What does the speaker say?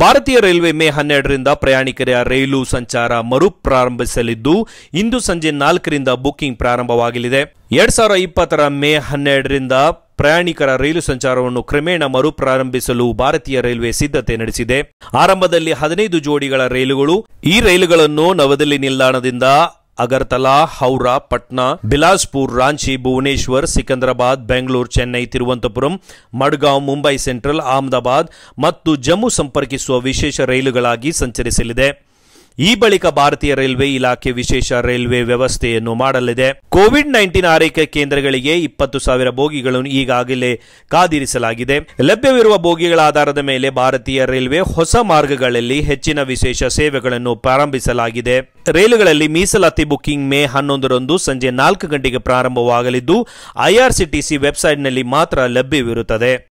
ಭಾರತೀಯ ರೈಲ್ವೆ ಮೇ ಹನ್ನೆರಡರಿಂದ ಪ್ರಯಾಣಿಕರ ರೈಲು ಸಂಚಾರ ಮರು ಪ್ರಾರಂಭಿಸಲಿದ್ದು ಇಂದು ಸಂಜೆ ನಾಲ್ಕರಿಂದ ಬುಕಿಂಗ್ ಪ್ರಾರಂಭವಾಗಲಿದೆ ಎರಡ್ ಸಾವಿರದ ಇಪ್ಪತ್ತರ ಮೇ ಹನ್ನೆರಡರಿಂದ ಪ್ರಯಾಣಿಕರ ರೈಲು ಸಂಚಾರವನ್ನು ಕ್ರಮೇಣ ಮರುಪ್ರಾರಂಭಿಸಲು ಭಾರತೀಯ ರೈಲ್ವೆ ಸಿದ್ಧತೆ ನಡೆಸಿದೆ ಆರಂಭದಲ್ಲಿ ಹದಿನೈದು ಜೋಡಿಗಳ ರೈಲುಗಳು ಈ ರೈಲುಗಳನ್ನು ನವದೆಹಲಿ ನಿಲ್ದಾಣದಿಂದ ಅಗರ್ತಲಾ ಹೌರಾ ಪಟ್ನಾ ಬಿಲಾಸ್ಪುರ್ ರಾಂಚಿ ಭುವನೇಶ್ವರ್ ಸಿಕಂದ್ರಾಬಾದ್ ಬೆಂಗಳೂರು ಚೆನ್ನೈ ತಿರುವಂತಪುರಂ ಮಡ್ಗಾಂವ್ ಮುಂಬೈ ಸೆಂಟ್ರಲ್ ಅಹಮದಾಬಾದ್ ಮತ್ತು ಜಮ್ಮು ಸಂಪರ್ಕಿಸುವ ವಿಶೇಷ ರೈಲುಗಳಾಗಿ ಸಂಚರಿಸಲಿದೆ ಈ ಬಳಿಕ ಭಾರತೀಯ ರೈಲ್ವೆ ಇಲಾಖೆ ವಿಶೇಷ ರೈಲ್ವೆ ವ್ಯವಸ್ಥೆಯನ್ನು ಮಾಡಲಿದೆ ಕೋವಿಡ್ ನೈನ್ಟೀನ್ ಆರೈಕೆ ಕೇಂದ್ರಗಳಿಗೆ ಇಪ್ಪತ್ತು ಸಾವಿರ ಬೋಗಿಗಳನ್ನು ಈಗಾಗಲೇ ಕಾದಿರಿಸಲಾಗಿದೆ ಲಭ್ಯವಿರುವ ಬೋಗಿಗಳ ಆಧಾರದ ಮೇಲೆ ಭಾರತೀಯ ರೈಲ್ವೆ ಹೊಸ ಮಾರ್ಗಗಳಲ್ಲಿ ಹೆಚ್ಚಿನ ವಿಶೇಷ ಸೇವೆಗಳನ್ನು ಪ್ರಾರಂಭಿಸಲಾಗಿದೆ ರೈಲುಗಳಲ್ಲಿ ಮೀಸಲಾತಿ ಬುಕ್ಕಿಂಗ್ ಮೇ ಹನ್ನೊಂದರಂದು ಸಂಜೆ ನಾಲ್ಕು ಗಂಟೆಗೆ ಪ್ರಾರಂಭವಾಗಲಿದ್ದು ಐಆರ್ಸಿಟಿಸಿ ವೆಬ್ಸೈಟ್ನಲ್ಲಿ ಮಾತ್ರ ಲಭ್ಯವಿರುತ್ತದೆ